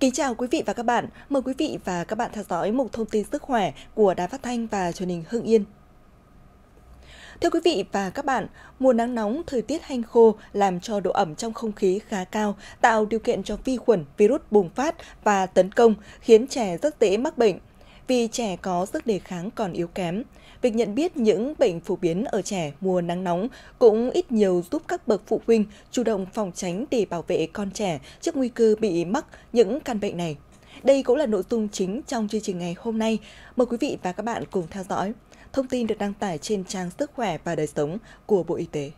Kính chào quý vị và các bạn. Mời quý vị và các bạn theo dõi một thông tin sức khỏe của Đài Phát thanh và Truyền hình Hưng Yên. Thưa quý vị và các bạn, mùa nắng nóng, thời tiết hanh khô làm cho độ ẩm trong không khí khá cao, tạo điều kiện cho vi khuẩn, virus bùng phát và tấn công, khiến trẻ rất dễ mắc bệnh vì trẻ có sức đề kháng còn yếu kém. Việc nhận biết những bệnh phổ biến ở trẻ mùa nắng nóng cũng ít nhiều giúp các bậc phụ huynh chủ động phòng tránh để bảo vệ con trẻ trước nguy cơ bị mắc những căn bệnh này. Đây cũng là nội dung chính trong chương trình ngày hôm nay. Mời quý vị và các bạn cùng theo dõi. Thông tin được đăng tải trên trang Sức khỏe và đời sống của Bộ Y tế.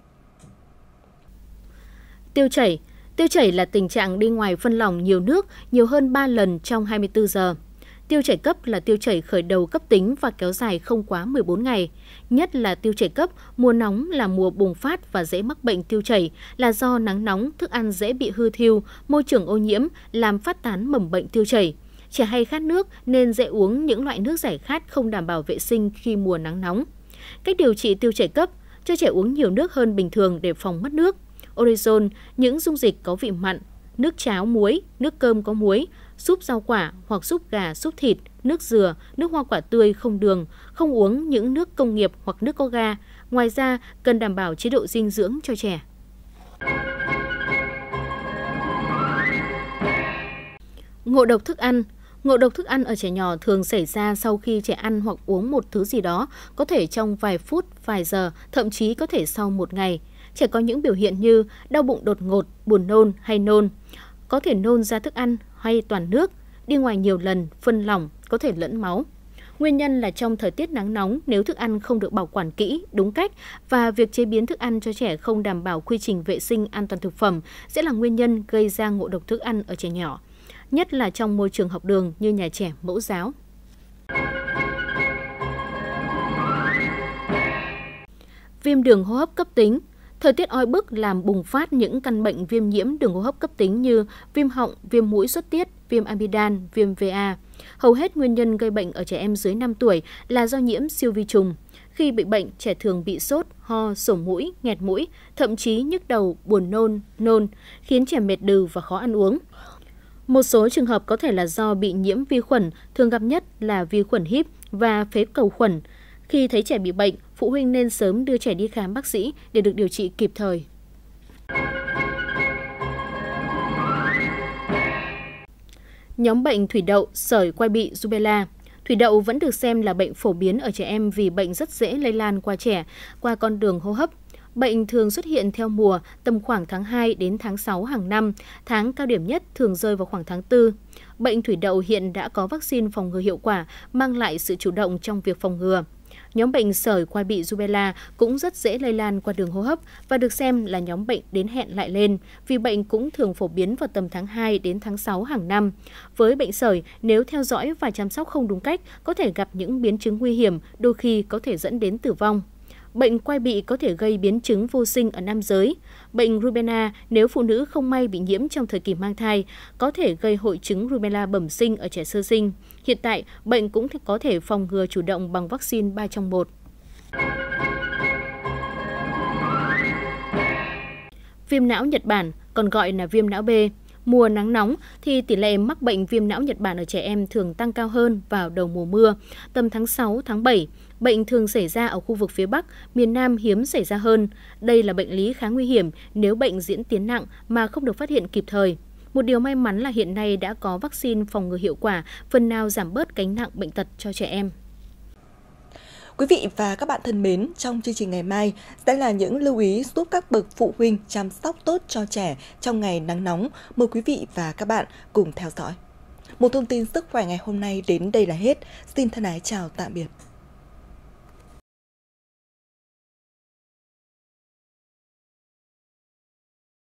Tiêu chảy Tiêu chảy là tình trạng đi ngoài phân lỏng nhiều nước nhiều hơn 3 lần trong 24 giờ. Tiêu chảy cấp là tiêu chảy khởi đầu cấp tính và kéo dài không quá 14 ngày. Nhất là tiêu chảy cấp, mùa nóng là mùa bùng phát và dễ mắc bệnh tiêu chảy là do nắng nóng, thức ăn dễ bị hư thiêu, môi trường ô nhiễm làm phát tán mầm bệnh tiêu chảy. Trẻ hay khát nước nên dễ uống những loại nước giải khát không đảm bảo vệ sinh khi mùa nắng nóng. Cách điều trị tiêu chảy cấp cho trẻ uống nhiều nước hơn bình thường để phòng mất nước. Orezon, những dung dịch có vị mặn, nước cháo muối, nước cơm có muối, súp rau quả hoặc súp gà, súp thịt, nước dừa, nước hoa quả tươi không đường, không uống những nước công nghiệp hoặc nước có ga. Ngoài ra, cần đảm bảo chế độ dinh dưỡng cho trẻ. Ngộ độc thức ăn Ngộ độc thức ăn ở trẻ nhỏ thường xảy ra sau khi trẻ ăn hoặc uống một thứ gì đó, có thể trong vài phút, vài giờ, thậm chí có thể sau một ngày. Trẻ có những biểu hiện như đau bụng đột ngột, buồn nôn hay nôn. Có thể nôn ra thức ăn, hay toàn nước, đi ngoài nhiều lần, phân lỏng, có thể lẫn máu. Nguyên nhân là trong thời tiết nắng nóng, nếu thức ăn không được bảo quản kỹ, đúng cách và việc chế biến thức ăn cho trẻ không đảm bảo quy trình vệ sinh an toàn thực phẩm sẽ là nguyên nhân gây ra ngộ độc thức ăn ở trẻ nhỏ, nhất là trong môi trường học đường như nhà trẻ mẫu giáo. Viêm đường hô hấp cấp tính Thời tiết oi bức làm bùng phát những căn bệnh viêm nhiễm đường hô hấp cấp tính như viêm họng, viêm mũi xuất tiết, viêm amidan, viêm VA. Hầu hết nguyên nhân gây bệnh ở trẻ em dưới 5 tuổi là do nhiễm siêu vi trùng. Khi bị bệnh, trẻ thường bị sốt, ho, sổ mũi, nghẹt mũi, thậm chí nhức đầu, buồn nôn, nôn, khiến trẻ mệt đừ và khó ăn uống. Một số trường hợp có thể là do bị nhiễm vi khuẩn, thường gặp nhất là vi khuẩn híp và phế cầu khuẩn. Khi thấy trẻ bị bệnh, phụ huynh nên sớm đưa trẻ đi khám bác sĩ để được điều trị kịp thời. Nhóm bệnh thủy đậu, sởi quai bị, rubella Thủy đậu vẫn được xem là bệnh phổ biến ở trẻ em vì bệnh rất dễ lây lan qua trẻ, qua con đường hô hấp. Bệnh thường xuất hiện theo mùa, tầm khoảng tháng 2 đến tháng 6 hàng năm, tháng cao điểm nhất thường rơi vào khoảng tháng 4. Bệnh thủy đậu hiện đã có vaccine phòng ngừa hiệu quả, mang lại sự chủ động trong việc phòng ngừa. Nhóm bệnh sởi quai bị rubella cũng rất dễ lây lan qua đường hô hấp và được xem là nhóm bệnh đến hẹn lại lên, vì bệnh cũng thường phổ biến vào tầm tháng 2 đến tháng 6 hàng năm. Với bệnh sởi, nếu theo dõi và chăm sóc không đúng cách, có thể gặp những biến chứng nguy hiểm, đôi khi có thể dẫn đến tử vong bệnh quai bị có thể gây biến chứng vô sinh ở nam giới. Bệnh rubella nếu phụ nữ không may bị nhiễm trong thời kỳ mang thai có thể gây hội chứng rubella bẩm sinh ở trẻ sơ sinh. Hiện tại, bệnh cũng có thể phòng ngừa chủ động bằng vaccine 3 trong 1. Viêm não Nhật Bản còn gọi là viêm não B mùa nắng nóng thì tỷ lệ mắc bệnh viêm não Nhật Bản ở trẻ em thường tăng cao hơn vào đầu mùa mưa, tầm tháng 6, tháng 7. Bệnh thường xảy ra ở khu vực phía Bắc, miền Nam hiếm xảy ra hơn. Đây là bệnh lý khá nguy hiểm nếu bệnh diễn tiến nặng mà không được phát hiện kịp thời. Một điều may mắn là hiện nay đã có vaccine phòng ngừa hiệu quả, phần nào giảm bớt gánh nặng bệnh tật cho trẻ em. Quý vị và các bạn thân mến, trong chương trình ngày mai sẽ là những lưu ý giúp các bậc phụ huynh chăm sóc tốt cho trẻ trong ngày nắng nóng. Mời quý vị và các bạn cùng theo dõi. Một thông tin sức khỏe ngày hôm nay đến đây là hết. Xin thân ái chào tạm biệt.